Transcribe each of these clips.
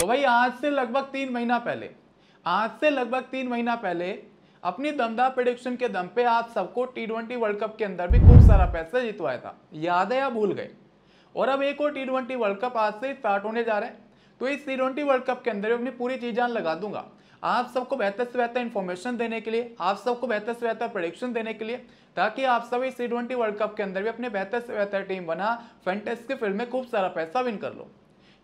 तो भाई आज से लगभग तीन महीना पहले आज से लगभग तीन महीना पहले अपनी दमदार प्रोडिक्शन के दम पे आप सबको टी ट्वेंटी वर्ल्ड कप के अंदर भी खूब सारा पैसा जितवाया था याद है या भूल गए और अब एक और टी ट्वेंटी वर्ल्ड कप आज से स्टार्ट होने जा रहे हैं तो इस टी ट्वेंटी वर्ल्ड कप के अंदर अपनी पूरी चीज जान लगा दूंगा आप सबको बेहतर से बेहतर इन्फॉर्मेशन देने के लिए आप सबको बेहतर से बेहतर प्रोडिक्शन देने के लिए ताकि आप सब इस टी ट्वेंटी वर्ल्ड कप के अंदर भी अपने बेहतर से बेहतर टीम बना के फील्ड में खूब सारा पैसा विन कर लो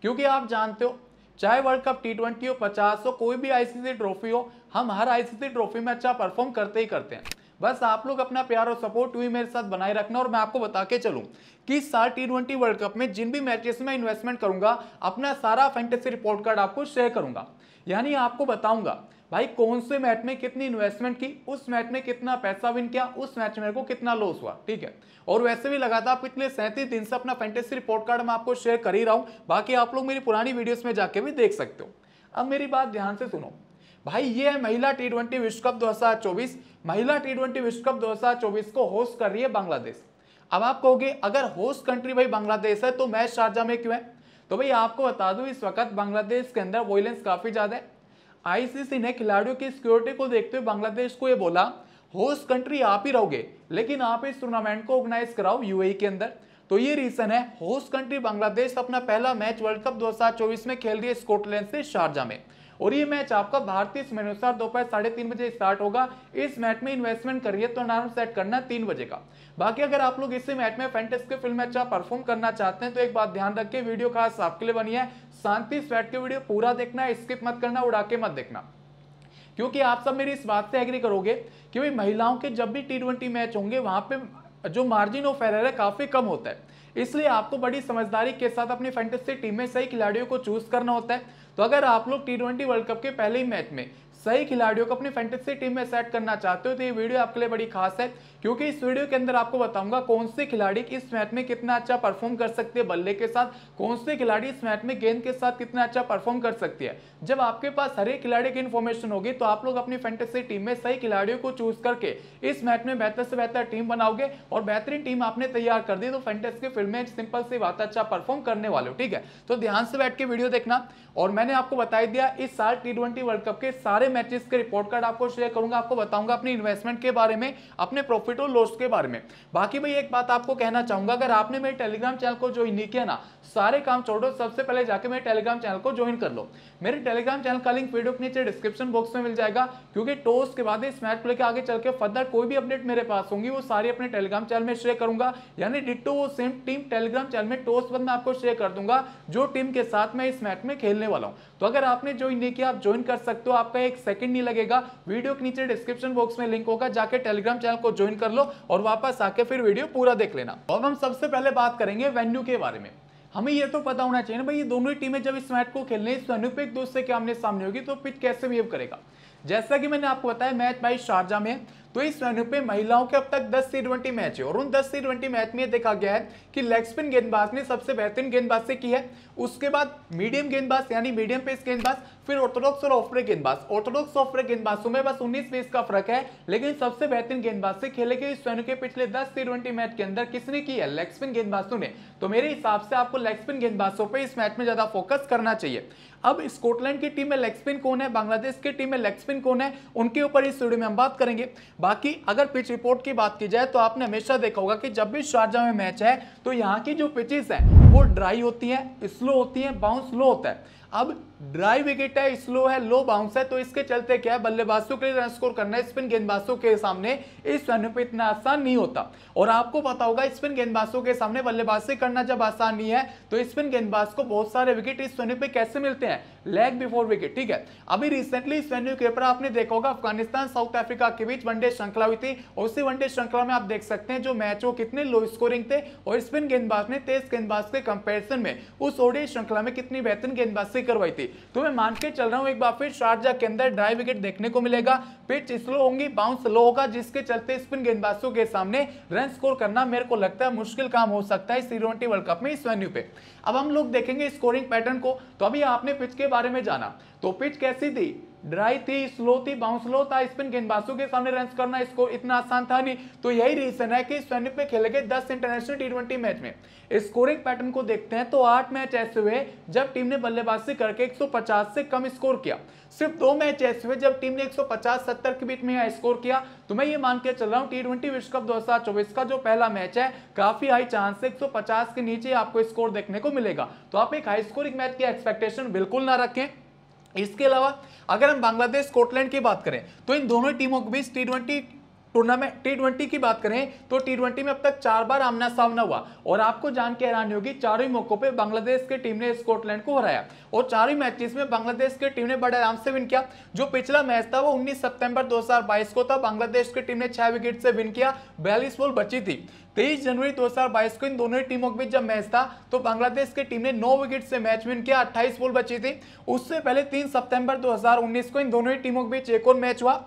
क्योंकि आप जानते हो चाहे वर्ल्ड कप टी ट्वेंटी हो पचास हो कोई भी आईसीसी ट्रॉफी हो हम हर आईसीसी ट्रॉफी में अच्छा परफॉर्म करते ही करते हैं बस आप लोग अपना प्यार और सपोर्ट भी मेरे साथ बनाए रखना और मैं आपको बता के चलूँ कि इस साल टी ट्वेंटी वर्ल्ड कप में जिन भी मैचेस में इन्वेस्टमेंट करूंगा अपना सारा फेंटेसी रिपोर्ट कार्ड आपको शेयर करूंगा यानी आपको बताऊंगा भाई कौन से मैच में कितनी इन्वेस्टमेंट की उस मैच में कितना पैसा विन किया उस मैच में को कितना लॉस हुआ ठीक है और वैसे भी लगातार पिछले सैंतीस दिन से अपना फेंटेसी रिपोर्ट कार्ड मैं आपको शेयर कर ही रहा हूं बाकी आप लोग मेरी पुरानी वीडियोस में जाके भी देख सकते हो अब मेरी बात ध्यान से सुनो भाई ये है महिला टी ट्वेंटी विश्व कप दो महिला टी ट्वेंटी विश्व कप दो को होस्ट कर रही है बांग्लादेश अब आप कहोगे अगर होस्ट कंट्री भाई बांग्लादेश है तो मैच शारजा में क्यों है तो भाई आपको बता दू इस वक्त बांग्लादेश के अंदर वॉयलेंस काफी ज्यादा है आईसीसी ने खिलाड़ियों की सिक्योरिटी को देखते हुए बांग्लादेश को यह बोला होस्ट कंट्री आप ही रहोगे लेकिन आप इस टूर्नामेंट को ऑर्गेनाइज कराओ यूएई e के अंदर तो ये रीजन है होस्ट कंट्री बांग्लादेश अपना पहला मैच वर्ल्ड कप 2024 में खेल रही है स्कॉटलैंड से शारजा में और ये मैच आपका भारतीय समय अनुसार दोपहर साढ़े तीन बजे स्टार्ट होगा इस मैच में इन्वेस्टमेंट करिए तो अलार्म सेट करना तीन बजे का बाकी अगर आप लोग इसी मैच में फेंटेस के फिल्म अच्छा परफॉर्म करना चाहते हैं तो एक बात ध्यान रखिए वीडियो खास आपके लिए बनी है शांति स्वेट के वीडियो पूरा देखना स्किप मत करना उड़ा के मत देखना क्योंकि आप सब मेरी इस बात से एग्री करोगे कि भाई महिलाओं के जब भी टी मैच होंगे वहां पे जो मार्जिन ऑफ एरर है काफी कम होता है इसलिए आपको बड़ी समझदारी के साथ अपनी फैंटेसी टीम में सही खिलाड़ियों को चूज करना होता है तो अगर आप लोग टी वर्ल्ड कप के पहले ही मैच में सही खिलाड़ियों को अपनी फैंटेसी टीम में सेट करना चाहते हो तो ये वीडियो आपके लिए बड़ी खास है क्योंकि इस वीडियो के अंदर आपको बताऊंगा कौन से खिलाड़ी इस मैच में कितना अच्छा परफॉर्म कर सकते हैं बल्ले के साथ कौन से खिलाड़ी इस मैच में गेंद के साथ कितना अच्छा परफॉर्म कर सकती है जब आपके पास हर एक खिलाड़ी की इन्फॉर्मेशन होगी तो आप लोग अपनी फैंटेसी टीम में सही खिलाड़ियों को चूज करके इस मैच में बेहतर से बेहतर टीम बनाओगे और बेहतरीन टीम आपने तैयार कर दी तो फैंटेसी की फिल्म में सिंपल सी बात अच्छा परफॉर्म करने वाले हो ठीक है तो ध्यान से बैठ के वीडियो देखना और मैंने आपको बताई दिया इस साल टी वर्ल्ड कप के सारे मैचेस के रिपोर्ट कार्ड आपको शेयर करूंगा आपको बताऊंगा अपने इन्वेस्टमेंट के बारे में अपने प्रॉफिट और लॉस के बारे में बाकी भाई एक बात आपको कहना चाहूंगा अगर आपने मेरे टेलीग्राम चैनल को ज्वाइन नहीं किया ना सारे काम छोड़ो सबसे पहले जाके मेरे टेलीग्राम चैनल को ज्वाइन कर लो मेरे टेलीग्राम चैनल का लिंक वीडियो के नीचे डिस्क्रिप्शन बॉक्स में मिल जाएगा क्योंकि टॉस के बाद इस मैच को लेकर आगे चल के फर्दर कोई भी अपडेट मेरे पास होंगी वो सारी अपने टेलीग्राम चैनल में शेयर करूंगा यानी डिटो वो सेम टीम टेलीग्राम चैनल में टॉस बंद आपको शेयर कर दूंगा जो टीम के साथ मैं इस मैच में खेलने वाला हूँ तो अगर आपने ज्वाइन नहीं किया आप ज्वाइन कर सकते हो आपका एक सेकंड नहीं लगेगा वीडियो के नीचे डिस्क्रिप्शन बॉक्स में लिंक होगा जाके टेलीग्राम चैनल को ज्वाइन कर लो और वापस आके फिर वीडियो पूरा देख लेना अब हम सबसे पहले बात करेंगे वेन्यू के बारे में हमें यह तो पता होना चाहिए ना भाई ये दोनों ही टीमें जब इस मैच को खेलने इस वेन्यू पे एक दूसरे के आमने सामने होगी तो पिच कैसे बिहेव करेगा जैसा कि मैंने आपको बताया मैच भाई शारजा में तो इस वेन्यू पे महिलाओं के अब तक 10 सी ट्वेंटी मैच है और उन 10 सी ट्वेंटी मैच में देखा गया है कि लेग स्पिन गेंदबाज ने सबसे बेहतरीन गेंदबाज से की है उसके बाद मीडियम गेंदबाज यानी मीडियम पेस गेंदबाज फिर ऑर्थोडॉक्स और ऑफ गेंदबाज ऑर्थोडॉक्स ऑफ ब्रेक गेंदबाजों में बस उन्नीस पेस का फर्क है लेकिन सबसे बेहतरीन गेंदबाज से खेले गए इस वेन्यू के पिछले दस सी ट्वेंटी मैच के अंदर किसने की है लेग स्पिन गेंदबाजों ने तो मेरे हिसाब से आपको लेग स्पिन गेंदबाजों पर इस मैच में ज्यादा फोकस करना चाहिए अब स्कॉटलैंड की टीम में लेग स्पिन कौन है बांग्लादेश की टीम में लेग स्पिन कौन है उनके ऊपर इस वीडियो में हम बात करेंगे बाकी अगर पिच रिपोर्ट की बात की जाए तो आपने हमेशा देखा होगा कि जब भी शारजा में मैच है तो यहाँ की जो पिचेस हैं वो ड्राई होती हैं स्लो होती हैं बाउंस स्लो होता है अब ड्राई विकेट है स्लो है लो बाउंस है तो इसके चलते क्या है बल्लेबाजों के लिए रन स्कोर करना स्पिन गेंदबाजों के सामने इस रन पे इतना आसान नहीं होता और आपको पता होगा स्पिन गेंदबाजों के सामने बल्लेबाजी करना जब आसान नहीं है तो स्पिन गेंदबाज को बहुत सारे विकेट इस वेन्यू पे कैसे मिलते हैं लेग बिफोर विकेट ठीक है अभी रिसेंटली इस वेन्यू के ऊपर आपने देखा होगा अफगानिस्तान साउथ अफ्रीका के बीच वनडे श्रृंखला हुई थी और उसी वनडे श्रृंखला में आप देख सकते हैं जो मैच वो कितने लो स्कोरिंग थे और स्पिन गेंदबाज ने तेज गेंदबाज के कंपेरिजन में उस ओडे श्रृंखला में कितनी बेहतरीन गेंदबाजी करवाई थी तो मैं मान के चल रहा हूँ एक बार फिर शारजा के अंदर ड्राई विकेट देखने को मिलेगा पिच स्लो होंगी बाउंस लो होगा जिसके चलते स्पिन गेंदबाजों के सामने रन स्कोर करना मेरे को लगता है मुश्किल काम हो सकता है इस वर्ल्ड कप में इस वेन्यू पे अब हम लोग देखेंगे स्कोरिंग पैटर्न को तो अभी आपने पिच के बारे में जाना तो पिच कैसी थी ड्राई थी स्लो थी बाउंस लो था स्पिन गेंदबाजों के सामने रन करना इसको इतना आसान था नहीं तो यही रीजन है कि इस वेन्यू पे खेले गए दस इंटरनेशनल टी ट्वेंटी मैच में स्कोरिंग पैटर्न को देखते हैं तो आठ मैच ऐसे हुए जब टीम ने बल्लेबाजी करके 150 से कम स्कोर किया सिर्फ दो मैच ऐसे हुए जब टीम ने 150-70 के बीच में यह स्कोर किया तो मैं ये मान के चल रहा हूँ टी ट्वेंटी विश्व कप दो का जो पहला मैच है काफी हाई चांस है एक के नीचे आपको स्कोर देखने को मिलेगा तो आप एक हाई स्कोरिंग मैच की एक्सपेक्टेशन बिल्कुल ना रखें इसके अलावा अगर हम बांग्लादेश स्कॉटलैंड की बात करें तो इन दोनों टीमों के बीच टी ट्वेंटी टूर्नामेंट टी की बात करें तो टी में अब तक चार बार आमना सामना हुआ और आपको जान के हैरानी होगी चारों ही मौकों पे बांग्लादेश की टीम ने स्कॉटलैंड को हराया और चारों ही मैचेस में बांग्लादेश की टीम ने बड़े आराम से विन किया जो पिछला मैच था वो 19 सितंबर 2022 को था बांग्लादेश की टीम ने छह विकेट से विन किया बयालीस बॉल बची थी तेईस जनवरी 2022 को इन दोनों ही टीमों के बीच जब मैच था तो बांग्लादेश की टीम ने 9 विकेट से मैच विन किया 28 बॉल बची थी उससे पहले 3 सितंबर 2019 को इन दोनों ही टीमों के बीच एक और मैच हुआ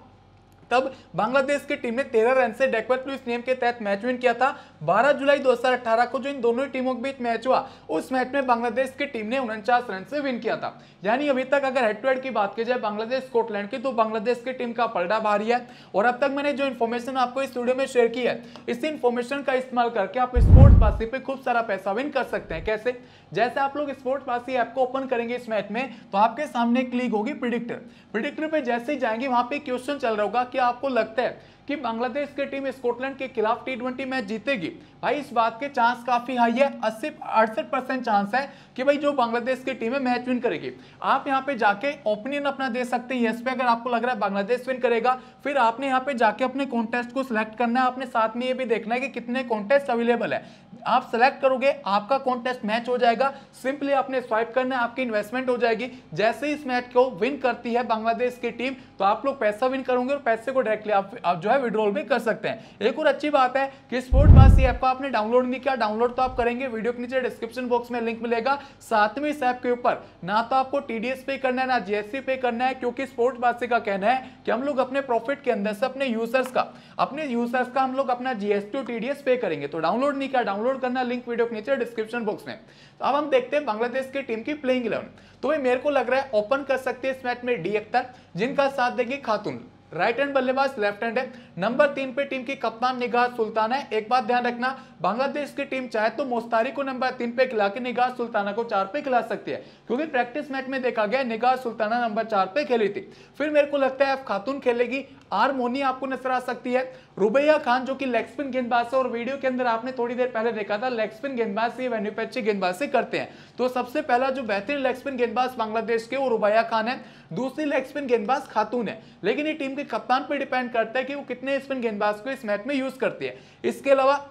तब बांग्लादेश की टीम ने तेरह रन से डेकवर लुइस नियम के तहत मैच विन किया था 12 जुलाई 2018 को जो इन दोनों टीमों के बीच मैच हुआ उस मैच में बांग्लादेश की टीम ने उनचास रन से विन किया था यानी अभी तक अगर हेड टू हेड की बात की जाए बांग्लादेश स्कॉटलैंड की तो बांग्लादेश की टीम का पलड़ा भारी है और अब तक मैंने जो इन्फॉर्मेशन आपको इस वीडियो में शेयर की है इस इन्फॉर्मेशन का इस्तेमाल करके आप स्पोर्ट्स बासी पे खूब सारा पैसा विन कर सकते हैं कैसे जैसे आप लोग स्पोर्ट पास ऐप को ओपन करेंगे इस मैच में तो आपके सामने क्लिक होगी प्रिडिक्टर प्रिडिक्टर पे जैसे ही जाएंगे वहां पे क्वेश्चन चल रहा होगा कि आपको लगता है कि बांग्लादेश की टीम स्कॉटलैंड के खिलाफ टी मैच जीतेगी भाई इस बात के चांस काफ़ी हाई है अस्सी अड़सठ परसेंट चांस है कि भाई जो बांग्लादेश की टीम है मैच विन करेगी आप यहाँ पे जाके ओपिनियन अपना दे सकते हैं यस पे अगर आपको लग रहा है बांग्लादेश विन करेगा फिर आपने यहाँ पे जाके अपने कॉन्टेस्ट को सिलेक्ट करना है आपने साथ में ये भी देखना है कि कितने कॉन्टेस्ट अवेलेबल है आप सेलेक्ट करोगे आपका कॉन्टेस्ट मैच हो जाएगा सिंपली आपने स्वाइप करना है आपकी इन्वेस्टमेंट हो जाएगी जैसे इस मैच को विन करती है बांग्लादेश की टीम तो आप लोग पैसा विन करोगे और पैसे को डायरेक्टली आप, जो है विड्रॉल भी कर सकते हैं एक और अच्छी बात है कि स्पोर्ट पास ये ऐप आपने डाउनलोड नहीं किया डाउनलोड तो आप करेंगे वीडियो के नीचे डिस्क्रिप्शन बॉक्स में लिंक मिलेगा साथ में इस ऐप के ऊपर ना तो आपको टीडीएस पे करना है ना जीएसटी पे करना है क्योंकि स्पोर्ट्स बासी का कहना है कि हम लोग अपने प्रॉफिट के अंदर से अपने यूजर्स का अपने यूजर्स का हम लोग अपना जीएसटी और टीडीएस पे करेंगे तो डाउनलोड नहीं किया डाउनलोड करना लिंक वीडियो के नीचे डिस्क्रिप्शन बॉक्स में तो अब हम देखते हैं बांग्लादेश की टीम की प्लेइंग इलेवन तो भाई मेरे को लग रहा है ओपन कर सकते हैं इस मैच में डी अख्तर जिनका साथ देंगे खातून राइट हैंड बल्लेबाज लेफ्ट हैंड है नंबर तीन पे टीम की कप्तान निगाह सुल्ताना है एक बात ध्यान रखना बांग्लादेश की टीम चाहे तो मोस्तारी को नंबर तीन पे खिला के निगाह सुल्ताना को चार पे खिला सकती है क्योंकि प्रैक्टिस मैच में देखा गया निगाह सुल्ताना नंबर चार पे खेली थी फिर मेरे को लगता है खातून खेलेगी आर मोनी आपको नजर आ सकती है रुबैया खान जो कि लेग स्पिन गेंदबाज है और वीडियो के अंदर आपने थोड़ी देर पहले देखा था लेग स्पिन गेंदबाज से वेन्यूपैची पे अच्छी गेंदबाजी करते हैं तो सबसे पहला जो बेहतरीन लेग स्पिन गेंदबाज बांग्लादेश के वो रुबैया खान है दूसरी लेग स्पिन गेंदबाज खातून है लेकिन ये टीम के कप्तान पर डिपेंड करता है कि वो कितने स्पिन गेंदबाज को इस मैच में यूज करती है इसके अलावा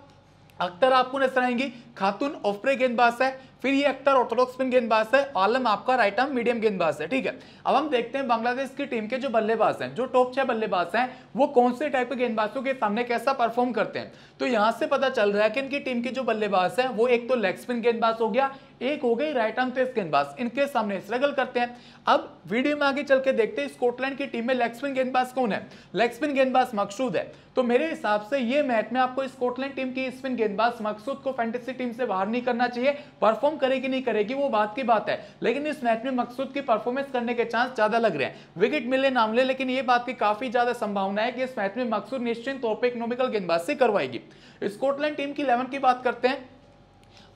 अख्तर आपको नजर आएंगी खातून ऑफ ब्रेक गेंदबाज है फिर ये अख्तर ऑर्थोडॉक्स स्पिन गेंदबाज है आलम आपका राइट आर्म मीडियम गेंदबाज है ठीक है अब हम देखते हैं बांग्लादेश की टीम के जो बल्लेबाज हैं जो टॉप छह बल्लेबाज हैं वो कौन से टाइप के गेंदबाजों के सामने कैसा परफॉर्म करते हैं तो यहां से पता चल रहा है कि इनकी टीम के जो बल्लेबाज है वो एक तो लेग स्पिन गेंदबाज हो गया एक हो गई राइट आर्म पेस गेंदबाज इनके सामने स्ट्रगल करते हैं अब वीडियो में आगे चल के देखते हैं स्कॉटलैंड की टीम में लेग स्पिन गेंदबाज कौन है लेग स्पिन गेंदबाज मकसूद है तो मेरे हिसाब से ये मैच में आपको स्कॉटलैंड टीम की स्पिन गेंदबाज मकसूद को फैंटेसी टीम से बाहर नहीं करना चाहिए परफॉर्म करेगी नहीं करेगी वो बात की बात है लेकिन इस मैच में मकसूद की परफॉर्मेंस करने के चांस ज्यादा लग रहे हैं विकेट मिले ना मिले लेकिन ये बात की काफी ज्यादा संभावना है कि इस मैच में मकसूद निश्चित तौर पर इकोनॉमिकल गेंदबाज से करवाएगी स्कॉटलैंड टीम की इलेवन की बात करते हैं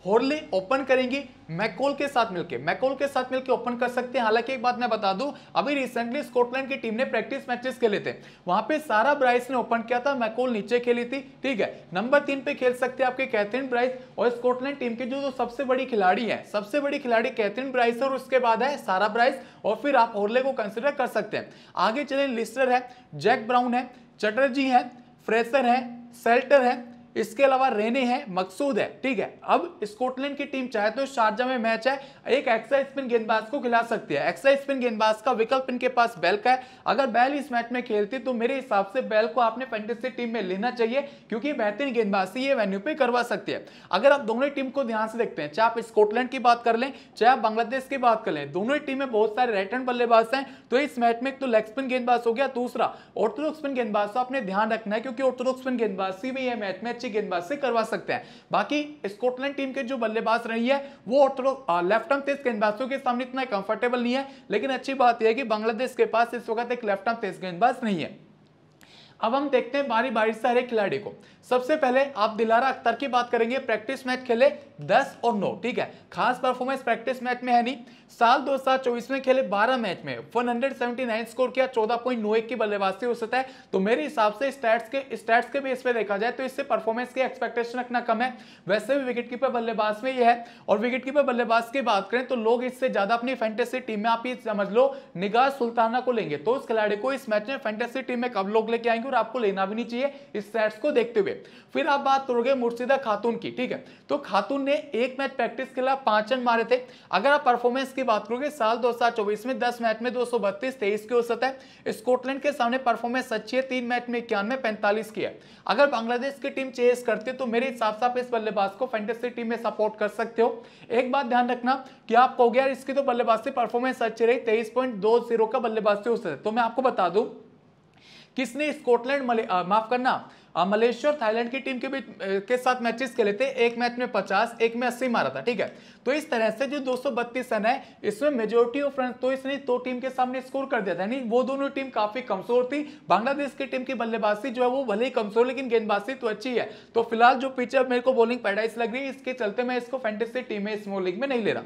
होर्ले ओपन करेंगी मैकोल के साथ मिलके मैकोल के साथ मिलके ओपन कर सकते हैं हालांकि एक बात मैं बता दूं अभी रिसेंटली स्कॉटलैंड की टीम ने प्रैक्टिस मैचेस खेले थे वहां पे सारा ब्राइस ने ओपन किया था मैकोल नीचे खेली थी ठीक है नंबर तीन पे खेल सकते हैं आपके कैथरीन ब्राइस और स्कॉटलैंड टीम के जो, तो सबसे बड़ी खिलाड़ी है सबसे बड़ी खिलाड़ी कैथरीन ब्राइस और उसके बाद है सारा ब्राइस और फिर आप होरले को कंसिडर कर सकते हैं आगे चले लिस्टर है जैक ब्राउन है चटर्जी है फ्रेसर है सेल्टर है इसके अलावा रेने हैं मकसूद है ठीक है अब स्कॉटलैंड की टीम चाहे तो शारजा में मैच है एक एक्सा स्पिन गेंदबाज को खिला सकती है एक्सा स्पिन गेंदबाज का विकल्प इनके पास बैल का है अगर बैल इस मैच में खेलती तो मेरे हिसाब से बैल को आपने फैंटेसी टीम में लेना चाहिए क्योंकि बेहतरीन गेंदबाज से ये वेन्यू पे करवा सकती है अगर आप दोनों टीम को ध्यान से देखते हैं चाहे आप स्कॉटलैंड की बात कर लें चाहे आप बांग्लादेश की बात कर लें दोनों ही टीम में बहुत सारे राइट हैंड बल्लेबाज हैं तो इस मैच में एक तो लेग स्पिन गेंदबाज हो गया दूसरा ऑर्थोडॉक्स स्पिन गेंदबाज का तो आपने ध्यान रखना है क्योंकि ऑर्थोडॉक्स स्पिन गेंदबाजी भी यह मैच में अच्छी गेंदबाज से करवा सकते हैं बाकी स्कॉटलैंड टीम के जो बल्लेबाज रही है वो लेफ्ट आर्म तेज गेंदबाजों के सामने इतना कंफर्टेबल नहीं है लेकिन अच्छी बात यह है कि बांग्लादेश के पास इस वक्त एक लेफ्ट आर्म तेज गेंदबाज नहीं है अब हम देखते हैं बारी बारी से हर एक खिलाड़ी को सबसे पहले आप दिलारा अख्तर की बात करेंगे प्रैक्टिस मैच खेले 10 और 9 ठीक है खास परफॉर्मेंस प्रैक्टिस मैच में है नहीं साल दो हजार चौबीस में खेले 12 मैच में 179 स्कोर किया 14.91 की बल्लेबाजी हो सकता है तो मेरे हिसाब से स्टैट्स के स्टैट्स के बेस पे देखा जाए तो इससे परफॉर्मेंस की एक्सपेक्टेशन रखना कम है वैसे भी विकेट कीपर बल्लेबाज में यह है और विकेट कीपर बल्लेबाज की बात करें तो लोग इससे ज्यादा अपनी फैंटेसी टीम में आप ये समझ लो निगाह सुल्ताना को लेंगे तो उस खिलाड़ी को इस मैच में फैंटेसी टीम में कब लोग लेके आएंगे और आपको लेना भी नहीं चाहिए इस सेट्स को देखते हुए फिर आप बात करोगे मुर्शिदा खातून की ठीक है तो खातून ने एक मैच प्रैक्टिस के लिए पांच रन मारे थे अगर आप परफॉर्मेंस की बात करोगे साल दो में दस मैच में दो सौ की औसत है स्कॉटलैंड के सामने परफॉर्मेंस अच्छी है तीन मैच में इक्यानवे पैंतालीस की है अगर बांग्लादेश की टीम चेस करते तो मेरे हिसाब से आप इस बल्लेबाज को फैंटेसी टीम में सपोर्ट कर सकते हो एक बात ध्यान रखना कि आप कहोगे यार इसकी तो बल्लेबाज से परफॉर्मेंस अच्छी रही तेईस का बल्लेबाज से सकता है तो मैं आपको बता दूं किसने स्कॉटलैंड माफ करना मलेशिया और थाईलैंड की टीम के बीच के साथ मैचेस खेले थे एक मैच में पचास एक में अस्सी मारा था ठीक है तो इस तरह से जो दो रन है इसमें मेजोरिटी ऑफ रन तो इसने दो टीम के सामने स्कोर कर दिया था यानी वो दोनों टीम काफी कमजोर थी बांग्लादेश की टीम की बल्लेबाजी जो है वो भले ही कमजोर लेकिन गेंदबाजी तो अच्छी है तो फिलहाल जो पिचर मेरे को बॉलिंग पैडाइस लग रही है इसके चलते मैं इसको फैंटेसी टीम में स्मॉल लीग में नहीं ले रहा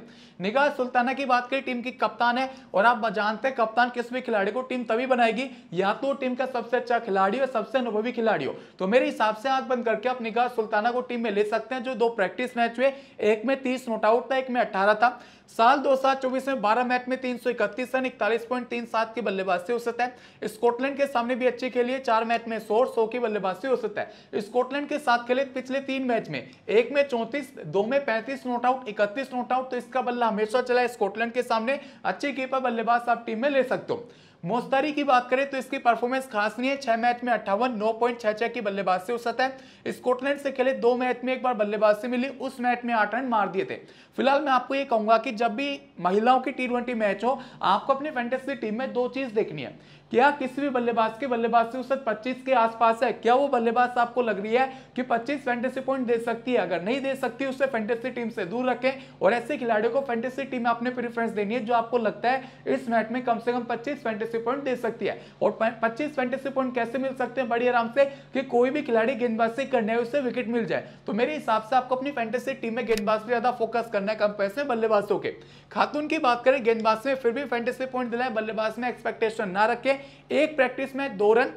निगाह सुल्ताना की बात करें टीम की कप्तान है और आप जानते हैं कप्तान किस भी खिलाड़ी को टीम तभी बनाएगी या तो टीम का सबसे अच्छा खिलाड़ी हो सबसे अनुभवी खिलाड़ी हो तो मेरे हिसाब से आंख बंद करके आप निगाह सुल्ताना को टीम में ले सकते हैं जो दो प्रैक्टिस मैच हुए एक में तीस नोट आउट सप्ताह एक में अठारह था साल दो चौबीस में बारह मैच में तीन सौ इकतीस रन इकतालीस पॉइंट तीन सात की बल्लेबाजी हो सकता है स्कॉटलैंड के सामने भी अच्छी खेली है चार मैच में सौ सौ की बल्लेबाजी हो सकता है स्कॉटलैंड के साथ खेले पिछले तीन मैच में एक में चौंतीस दो में पैंतीस नोट आउट इकतीस नोट आउट तो इसका बल्ला हमेशा चला है स्कॉटलैंड के सामने अच्छी कीपर बल्लेबाज आप टीम में ले सकते हो मोस्तारी की बात करें तो इसकी परफॉर्मेंस खास नहीं है छह मैच में अट्ठावन नौ पॉइंट छह छह की बल्लेबाज से उसत है स्कॉटलैंड से खेले दो मैच में एक बार बल्लेबाज से मिली उस मैच में आठ रन मार दिए थे फिलहाल मैं आपको ये कहूंगा कि जब भी महिलाओं की टी मैच हो आपको अपनी फैंटेसी टीम में दो चीज देखनी है क्या किसी भी बल्लेबाज के बल्लेबाज से औसत 25 के आसपास है क्या वो बल्लेबाज आपको लग रही है कि 25 फैंटेसी पॉइंट दे सकती है अगर नहीं दे सकती उसे फैंटेसी टीम से दूर रखें और ऐसे खिलाड़ियों को फैंटेसी टीम में आपने प्रिफ्रेंस देनी है जो आपको लगता है इस मैच में कम से कम पच्चीस फैंटेसी पॉइंट दे सकती है और पच्चीस फैंटेसी पॉइंट कैसे मिल सकते हैं बड़ी आराम से कि कोई भी खिलाड़ी गेंदबाजी करने उसे विकेट मिल जाए तो मेरे हिसाब से आपको अपनी फैंटेसी टीम में गेंदबाज पर ज्यादा फोकस करना है कम पैसे बल्लेबाजों के खातून की बात करें गेंदबाज में फिर भी फैंटेसी पॉइंट दिलाए बल्लेबाज में एक्सपेक्टेशन ना रखें एक प्रैक्टिस में दो रन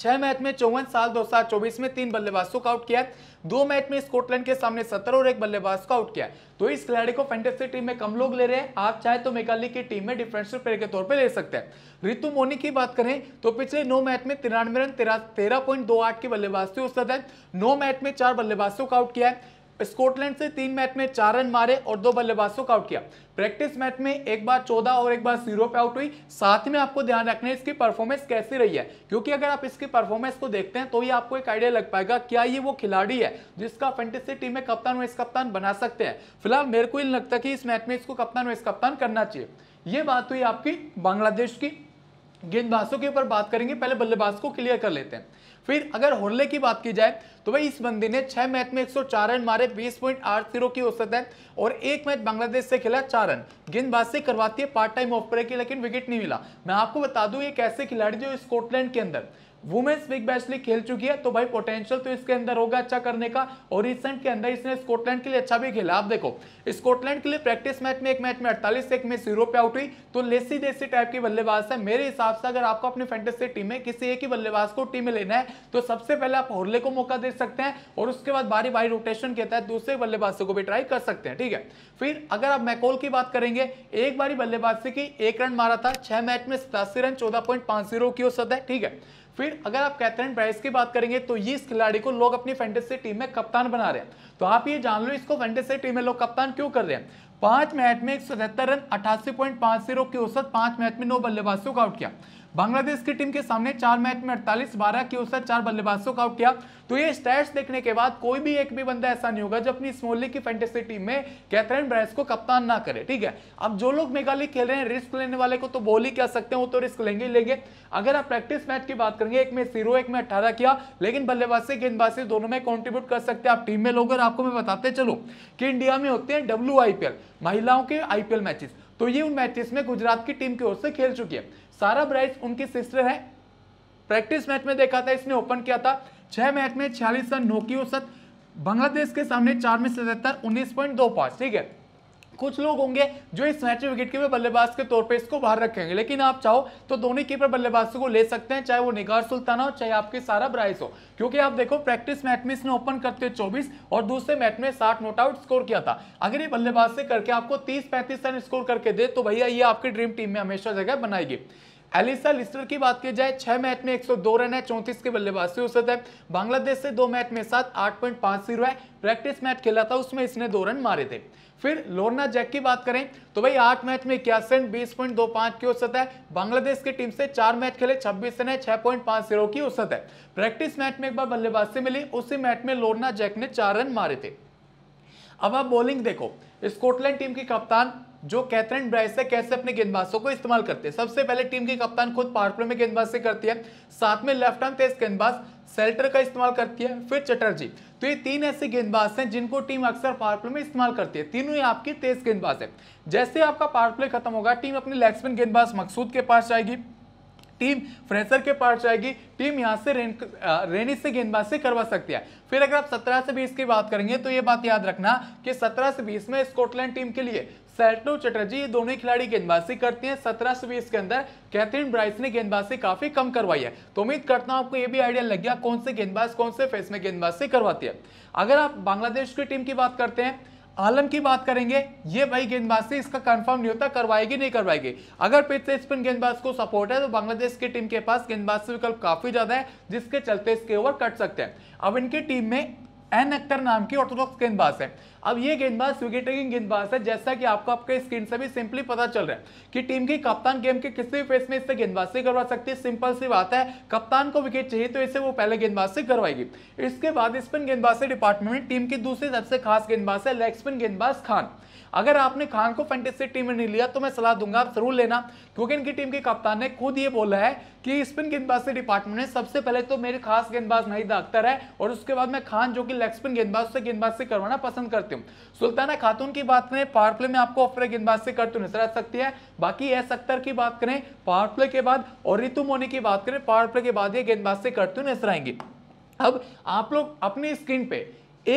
छह मैच में चौवन साल दो हजार चौबीस में तीन बल्लेबाजों का आउट किया दो मैच में स्कॉटलैंड के सामने सत्रह और एक बल्लेबाज को आउट किया तो इस खिलाड़ी को फैंटेसी टीम में कम लोग ले रहे हैं आप चाहे तो मेघालय की टीम में डिफरेंशियल प्लेयर के तौर पे ले सकते हैं रितु मोनी की बात करें तो पिछले नौ मैच में तिरानवे रन तेरह पॉइंट दो आठ की बल्लेबाज से औसत नौ मैच में चार बल्लेबाजों का आउट किया है स्कॉटलैंड से तीन मैच में चार रन मारे और दो बल्लेबाजों को आउट किया प्रैक्टिस मैच में एक बार चौदह और एक बार जीरो पे आउट हुई साथ में आपको ध्यान रखना है इसकी परफॉर्मेंस कैसी रही है क्योंकि अगर आप इसकी परफॉर्मेंस को देखते हैं तो ये आपको एक आइडिया लग पाएगा क्या ये वो खिलाड़ी है जिसका फेंटेसी टीम में कप्तान वाइस कप्तान बना सकते हैं फिलहाल मेरे को ही लगता कि इस मैच में इसको कप्तान वाइस कप्तान करना चाहिए ये बात हुई आपकी बांग्लादेश की गेंदबाजों के ऊपर बात करेंगे पहले बल्लेबाज को क्लियर कर लेते हैं फिर अगर होल्ले की बात की जाए तो भाई इस बंदी ने छह मैच में 104 रन मारे बीस पॉइंट आठ जीरो की औसत है और एक मैच बांग्लादेश से खेला चार रन गेंदबाज से करवाती है पार्ट टाइम ऑफ ब्रेक की लेकिन विकेट नहीं मिला मैं आपको बता दूं ये कैसे खिलाड़ी जो स्कॉटलैंड के अंदर वुमेन्स बिग बैश लीग खेल चुकी है तो भाई पोटेंशियल तो इसके अंदर होगा अच्छा करने का और रिसेंट के अंदर इसने स्कॉटलैंड के लिए अच्छा भी खेला आप देखो स्कॉटलैंड के लिए प्रैक्टिस मैच में एक मैच में अड़तालीस एक में जीरो पे आउट हुई तो लेसी देसी टाइप की बल्लेबाज है मेरे हिसाब से अगर आपको अपनी फैंटेसी टीम में किसी एक ही बल्लेबाज को टीम में लेना है तो सबसे पहले आप होरले को मौका दे सकते हैं और उसके बाद बारी बारी रोटेशन के तहत दूसरे बल्लेबाजों को भी ट्राई कर सकते हैं ठीक है फिर अगर आप मैकोल की बात करेंगे एक बारी बल्लेबाजी की एक रन मारा था छह मैच में सतासी रन चौदह की औसत है ठीक है फिर अगर आप कैथरीन प्राइस की बात करेंगे तो ये इस खिलाड़ी को लोग अपनी फेंटेसी टीम में कप्तान बना रहे हैं तो आप ये जान लो इसको फेंटेसी टीम में लोग कप्तान क्यों कर रहे हैं पांच मैच में एक रन अठासी पॉइंट पांच जीरो की औसत पांच मैच में नौ बल्लेबाजों को आउट किया बांग्लादेश की टीम के सामने चार मैच में अड़तालीस बारह की औसत चार बल्लेबाजों का आउट किया तो ये स्टैट्स देखने के बाद कोई भी एक भी बंदा ऐसा नहीं होगा जो अपनी स्मोली की फैंटेसी टीम में कैथरीन ब्रैस को कप्तान ना करे ठीक है अब जो लोग मेघालय खेल रहे हैं रिस्क लेने वाले को तो बोल ही कह सकते हैं वो तो रिस्क लेंगे ही लेंगे अगर आप प्रैक्टिस मैच की बात करेंगे एक में जीरो एक में अठारह किया लेकिन बल्लेबाजी गेंदबाजी दोनों में कॉन्ट्रीब्यूट कर सकते हैं आप टीम में लोग और आपको मैं बताते चलो कि इंडिया में होते हैं डब्ल्यू महिलाओं के आईपीएल मैचेस तो ये उन मैचेस में गुजरात की टीम की ओर से खेल चुकी है सारा ब्राइट उनकी सिस्टर है प्रैक्टिस मैच में देखा था इसने ओपन किया था छह मैच में छियालीस रन नौकी औसत बांग्लादेश के सामने चार में सतहत्तर उन्नीस पॉइंट दो पांच ठीक है कुछ लोग होंगे जो इस मैच में विकेट कीपर बल्लेबाज के तौर पे इसको बाहर रखेंगे लेकिन आप चाहो तो दोनों कीपर बल्लेबाजों को ले सकते हैं चाहे वो निगार सुल्ताना हो चाहे आपके सारा ब्राइस हो क्योंकि आप देखो प्रैक्टिस मैच में इसने ओपन करते हुए चौबीस और दूसरे मैच में साठ नोट आउट स्कोर किया था अगर ये बल्लेबाज से करके आपको तीस पैंतीस रन स्कोर करके दे तो भैया ये आपकी ड्रीम टीम में हमेशा जगह बनाएगी एलिसा लिस्टर की बात की जाए छह मैच में 102 रन है चौंतीस के बल्लेबाज से है बांग्लादेश से दो मैच में सात आठ पॉइंट पांच जीरो है प्रैक्टिस मैच खेला था उसमें इसने दो रन मारे थे फिर लोरना जैक की बात करें तो भाई आठ मैच में इक्यासी रन बीस पॉइंट दो पांच की औसत है बांग्लादेश की टीम से चार मैच खेले छब्बीस रन है छह पॉइंट पांच जीरो की औसत है प्रैक्टिस मैच में एक बार बल्लेबाज से मिली उसी मैच में लोरना जैक ने चार रन मारे थे अब आप बॉलिंग देखो स्कॉटलैंड टीम की कप्तान जो कैथरीन ब्राइस है कैसे अपने गेंदबाजों को इस्तेमाल करते हैं सबसे पहले टीम की कप्तान खुद पावर में गेंदबाजी करती है साथ में लेफ्ट हैंड तेज गेंदबाज सेल्टर का इस्तेमाल करती है फिर चटर्जी तो ये तीन ऐसे गेंदबाज हैं जिनको टीम अक्सर पावर प्ले में इस्तेमाल करती है तीनों ही आपकी तेज गेंदबाज है जैसे आपका पावर प्ले खत्म होगा टीम अपने लेग्समैन गेंदबाज मकसूद के पास जाएगी टीम फ्रेंसर के पास जाएगी टीम यहां से रेन रेनी से गेंदबाज से करवा सकती है फिर अगर आप 17 से 20 की बात करेंगे तो ये बात याद रखना कि 17 से 20 में स्कॉटलैंड टीम के लिए सैटलो चटर्जी ये दोनों खिलाड़ी गेंदबाजी करते हैं सत्रह से बीस के अंदर कैथरीन ब्राइस ने गेंदबाजी काफी कम करवाई है तो उम्मीद करता हूं आपको ये भी आइडिया लग गया कौन से गेंदबाज कौन से फेस में गेंदबाजी करवाती है अगर आप बांग्लादेश की टीम की बात करते हैं आलम की बात करेंगे ये भाई गेंदबाजी इसका कंफर्म नहीं होता करवाएगी नहीं करवाएगी अगर पिच से स्पिन गेंदबाज को सपोर्ट है तो बांग्लादेश की टीम के पास गेंदबाज विकल्प काफी ज्यादा है जिसके चलते इसके ओवर कट सकते हैं अब इनकी टीम में एन एक्टर नाम की ऑर्थोडॉक्स गेंदबाज है अब ये गेंदबाज विकेट टेकिंग गेंदबाज है जैसा कि आपको आपके स्क्रीन से भी सिंपली पता चल रहा है कि टीम की कप्तान गेम के किसी भी फेस में इससे गेंदबाजी करवा सकती है सिंपल सी बात है कप्तान को विकेट चाहिए तो इसे वो पहले गेंदबाजी करवाएगी इसके बाद स्पिन गेंदबाजी डिपार्टमेंट में टीम की दूसरी सबसे खास गेंदबाज है लेग स्पिन गेंदबाज खान अगर आपने खान को फेंटेसी टीम में नहीं लिया तो मैं सलाह दूंगा आप जरूर लेना क्योंकि इनकी टीम के कप्तान ने खुद ये बोला है कि स्पिन गेंदबाजी डिपार्टमेंट में सबसे पहले तो मेरे खास गेंदबाज नहीं अख्तर है और उसके बाद मैं खान जो कि लेग गेंदबाज से गेंदबाज से करवाना पसंद करते हो सुल्ताना खातून की बात करें पावर प्ले में आपको ऑफर गेंदबाज से करते हुए नजर आ सकती है बाकी एस अख्तर की बात करें पावर प्ले के बाद और रितु मोनी की बात करें पावर प्ले के बाद ये गेंदबाज से करते हुए नजर आएंगे अब आप लोग अपनी स्क्रीन पे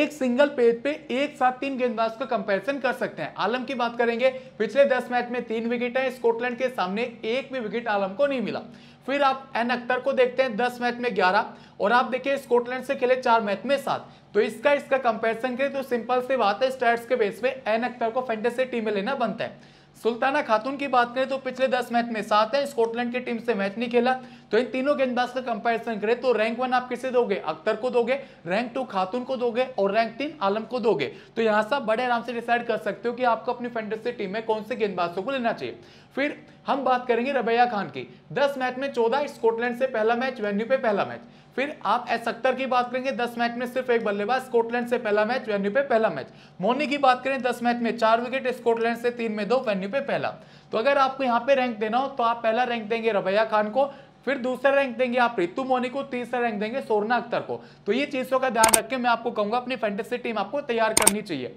एक सिंगल पेज पे एक साथ तीन गेंदबाज का कंपैरिजन कर सकते हैं आलम की बात करेंगे पिछले दस मैच में तीन विकेट है स्कॉटलैंड के सामने एक भी विकेट आलम को नहीं मिला फिर आप एन अख्तर को देखते हैं दस मैच में ग्यारह और आप देखिए स्कॉटलैंड से खेले चार मैच में सात तो इसका इसका कंपेरिजन करें तो सिंपल से बात है स्टैट्स के बेस पे एन अख्तर को से टीम में लेना बनता है सुल्ताना खातून की बात करें तो पिछले दस मैच में सात है स्कॉटलैंड की टीम से मैच नहीं खेला तो इन तीनों गेंदबाज का कंपैरिजन करें तो रैंक वन आप किसे दोगे अख्तर को दोगे रैंक टू खातून को दोगे और रैंक तीन आलम को दोगे तो यहां से आप बड़े आराम से डिसाइड कर सकते हो कि आपको अपनी फेंटेसी टीम में कौन से गेंदबाजों को लेना चाहिए फिर हम बात करेंगे रबैया खान की दस मैच में चौदह स्कॉटलैंड से पहला मैच वेन्यू पे पहला मैच फिर आप एस अख्तर की बात करेंगे दस मैच में सिर्फ एक बल्लेबाज स्कॉटलैंड से पहला मैच वेन्यू पे पहला मैच मोनी की बात करें दस मैच में चार विकेट स्कॉटलैंड से तीन में दो वेन्यू पे पहला तो अगर आपको यहाँ पे रैंक देना हो तो आप पहला रैंक देंगे रबैया खान को फिर दूसरा रैंक देंगे आप रितु मोनी को तीसरा रैंक देंगे सोरना अख्तर को तो ये चीजों का ध्यान रख मैं आपको कहूंगा अपनी फैंटेसी टीम आपको तैयार करनी चाहिए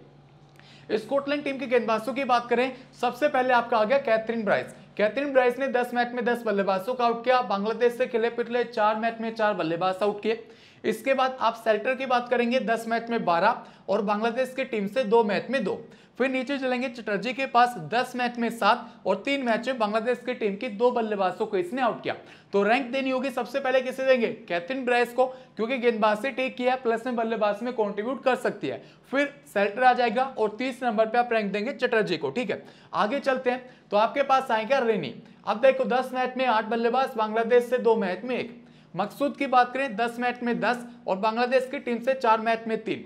स्कॉटलैंड टीम के गेंदबाजों की बात करें सबसे पहले आपका आ गया कैथरीन ब्राइस कैथरीन ब्राइस ने 10 मैच में 10 बल्लेबाजों का आउट किया बांग्लादेश से खेले पिछले चार मैच में चार बल्लेबाज आउट किए इसके बाद आप सेल्टर की बात करेंगे 10 मैच में 12 और बांग्लादेश की टीम से दो मैच में दो फिर नीचे चलेंगे चटर्जी के पास दस मैच में सात और तीन मैच में बांग्लादेश की टीम की दो बल्लेबाजों को इसने आउट किया तो रैंक देनी होगी सबसे पहले किसे देंगे कैथिन ब्राइस को क्योंकि गेंदबाज से टेक किया है प्लस में बल्लेबाज में कॉन्ट्रीब्यूट कर सकती है फिर सेल्टर आ जाएगा और तीस नंबर पर आप रैंक देंगे चटर्जी को ठीक है आगे चलते हैं तो आपके पास आएगा रेनी अब देखो दस मैच में आठ बल्लेबाज बांग्लादेश से दो मैच में एक मकसूद की बात करें दस मैच में दस और बांग्लादेश की टीम से चार मैच में तीन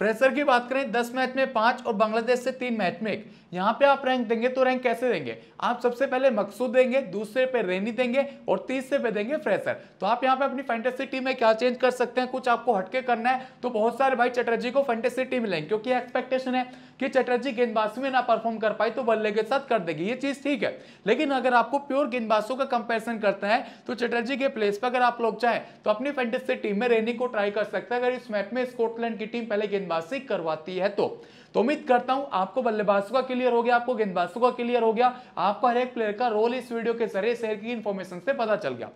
फ्रेशर की बात करें दस मैच में पांच और बांग्लादेश से तीन मैच में एक यहाँ पे आप रैंक देंगे तो रैंक कैसे देंगे आप सबसे पहले मकसूद देंगे दूसरे पे रेनी देंगे और तीसरे पे देंगे फ्रेशर तो आप यहाँ पे अपनी फैंटेसी टीम में क्या चेंज कर सकते हैं कुछ आपको हटके करना है तो बहुत सारे भाई चटर्जी को फैंटेसी टीम लेंगे क्योंकि एक्सपेक्टेशन है कि चटर्जी गेंदबाजी में ना परफॉर्म कर पाए तो बल्ले के साथ कर देगी ये चीज ठीक है लेकिन अगर आपको प्योर गेंदबाजों का कंपेरिजन करते हैं तो चटर्जी के प्लेस पर अगर आप लोग चाहें तो अपनी फैंटेसी टीम में रेनी को ट्राई कर सकते हैं अगर इस मैच में स्कॉटलैंड की टीम पहले गेंदबाजी करवाती है तो तो उम्मीद करता हूं आपको बल्लेबाजों का क्लियर हो गया आपको गेंदबाजों का क्लियर हो गया आपको हर एक प्लेयर का रोल इस वीडियो के जरिए शेयर की इन्फॉर्मेशन से पता चल गया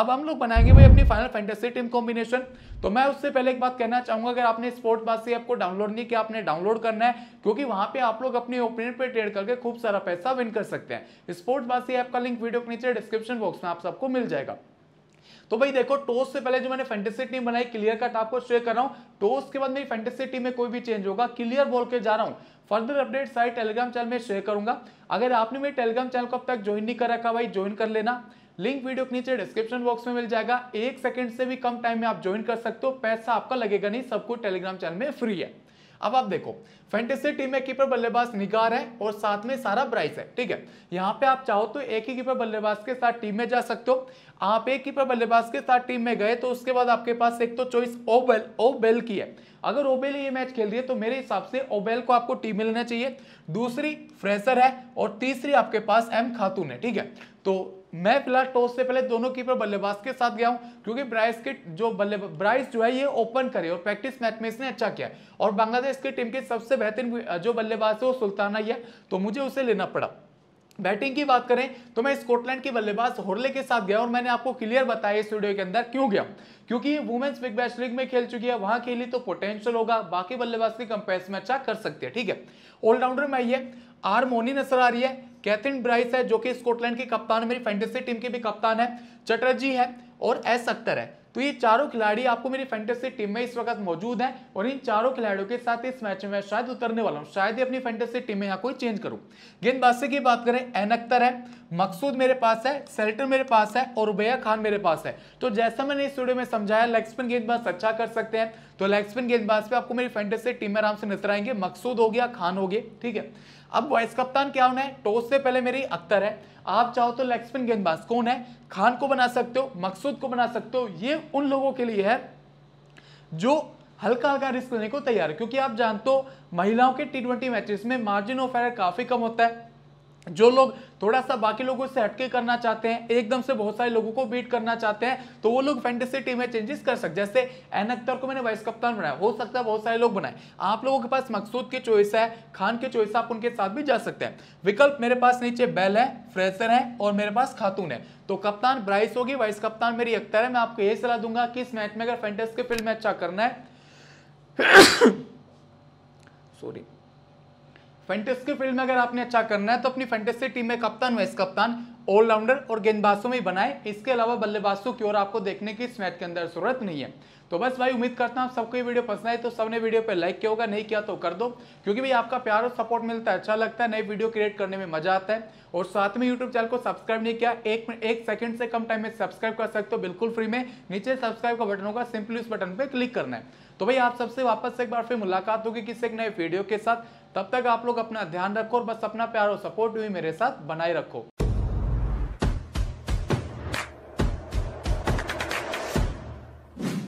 अब हम लोग बनाएंगे भाई अपनी फाइनल फैंटेसी टीम कॉम्बिनेशन तो मैं उससे पहले एक बात कहना चाहूंगा अगर आपने स्पोर्ट बात से आपको डाउनलोड नहीं किया आपने डाउनलोड करना है क्योंकि वहां पे आप लोग अपने ओपिनियन पे ट्रेड करके खूब सारा पैसा विन कर सकते हैं स्पोर्ट्स बात से ऐप का लिंक वीडियो के नीचे डिस्क्रिप्शन बॉक्स में आप सबको मिल जाएगा तो भाई देखो टोस से पहले जो मैंने फैंटेसी टीम बनाई क्लियर कट आपको शेयर कर रहा हूं टोस के बाद मेरी फैंटेसी टीम में कोई भी चेंज होगा क्लियर बोल के जा रहा हूँ फर्दर अपडेट सारी टेलीग्राम चैनल में शेयर करूंगा अगर आपने मेरे टेलीग्राम चैनल को अब तक ज्वाइन नहीं कर रखा भाई ज्वाइन कर लेना लिंक वीडियो के नीचे डिस्क्रिप्शन बॉक्स में मिल जाएगा एक सेकंड से भी कम टाइम में आप ज्वाइन कर सकते हो पैसा आपका लगेगा नहीं सबको टेलीग्राम चैनल में फ्री है अब आप देखो फैंटेसी टीम में कीपर बल्लेबाज निगार है और साथ में सारा ब्राइस है ठीक है यहाँ पे आप चाहो तो एक ही कीपर बल्लेबाज के साथ टीम में जा सकते हो आप एक कीपर बल्लेबाज के साथ टीम में गए तो उसके बाद आपके पास एक तो चॉइस ओबेल ओबेल की है अगर ओबेल ये मैच खेल रही है तो मेरे हिसाब से ओबेल को आपको टीम में लेना चाहिए दूसरी फ्रेसर है और तीसरी आपके पास एम खातून है ठीक है तो मैं फिलहाल टॉस से पहले दोनों कीपर बल्लेबाज के साथ गया हूं क्योंकि ब्राइस के जो बल्ले ब्राइस जो है ये ओपन करे और प्रैक्टिस मैच में इसने अच्छा किया और बांग्लादेश की टीम के सबसे बेहतरीन जो बल्लेबाज है वो सुल्ताना ही है तो मुझे उसे लेना पड़ा बैटिंग की बात करें तो मैं स्कॉटलैंड के बल्लेबाज होरले के साथ गया और मैंने आपको क्लियर बताया इस वीडियो के अंदर क्यों गया क्योंकि वुमेन्स बिग बैश लीग में खेल चुकी है वहां खेली तो पोटेंशियल होगा बाकी बल्लेबाज के कंपेयर में अच्छा कर सकते हैं ठीक है ऑलराउंडर में आइए आर मोनी नजर आ रही है कैथिन ब्राइस है जो कि स्कॉटलैंड की कप्तान मेरी फैंटेसी टीम की भी कप्तान है चटर्जी है और एस अख्तर है तो ये चारों खिलाड़ी आपको मेरी फैंटेसी टीम में इस वक्त मौजूद हैं और इन चारों खिलाड़ियों के साथ इस मैच में शायद उतरने वाला हूँ शायद ही अपनी फैंटेसी टीम में यहाँ कोई चेंज करूँ गेंदबाजी की बात करें एन अख्तर है मकसूद मेरे पास है सेल्टर मेरे पास है और उबैया खान मेरे पास है तो जैसा मैंने इस वीडियो में समझाया लेग स्पिन गेंदबाज अच्छा कर सकते हैं तो लेग स्पिन गेंदबाज पे आपको मेरी से टीम में आराम से नजर आएंगे मकसूद हो गया खान हो गए ठीक है अब वाइस कप्तान क्या होना है टॉस से पहले मेरी अख्तर है आप चाहो तो लेग स्पिन गेंदबाज कौन है खान को बना सकते हो मकसूद को बना सकते हो ये उन लोगों के लिए है जो हल्का हल्का रिस्क लेने को तैयार है क्योंकि आप जानते हो महिलाओं के टी ट्वेंटी मैचेस में मार्जिन ऑफ एरर काफी कम होता है जो लोग थोड़ा सा बाकी लोगों से हटके करना चाहते हैं एकदम से बहुत सारे लोगों को बीट करना चाहते हैं तो वो लोग फैंटेसी टीम में चेंजेस कर सकते जैसे एन अख्तर को मैंने वाइस कप्तान बनाया हो सकता है बहुत सारे लोग बनाए आप लोगों के पास मकसूद की चॉइस है खान की चॉइस आप उनके साथ भी जा सकते हैं विकल्प मेरे पास नीचे बैल है फ्रेसर है और मेरे पास खातून है तो कप्तान ब्राइस होगी वाइस कप्तान मेरी अख्तर है मैं आपको यही सलाह दूंगा कि इस मैच में अगर फैंटेस के फील्ड में अच्छा करना है सॉरी फैंटेसी की फील्ड में अगर आपने अच्छा करना है तो अपनी फैंटेसी टीम में कप्तान वाइस कप्तान ऑलराउंडर और गेंदबाजों में बनाए इसके अलावा बल्लेबाजों की ओर आपको देखने की इस मैच के अंदर जरूरत नहीं है तो बस भाई उम्मीद करता हूँ सबको ये वीडियो पसंद आए तो सबने वीडियो पे लाइक किया होगा नहीं किया तो कर दो क्योंकि भाई आपका प्यार और सपोर्ट मिलता है अच्छा लगता है नई वीडियो क्रिएट करने में मजा आता है और साथ में यूट्यूब चैनल को सब्सक्राइब नहीं किया एक एक सेकंड से कम टाइम में सब्सक्राइब कर सकते हो बिल्कुल फ्री में नीचे सब्सक्राइब का बटन होगा सिंपली उस बटन पर क्लिक करना है तो भाई आप सबसे वापस एक बार फिर मुलाकात होगी किसी एक नए वीडियो के साथ तब तक आप लोग अपना ध्यान रखो और बस अपना प्यार और सपोर्ट भी मेरे साथ बनाए रखो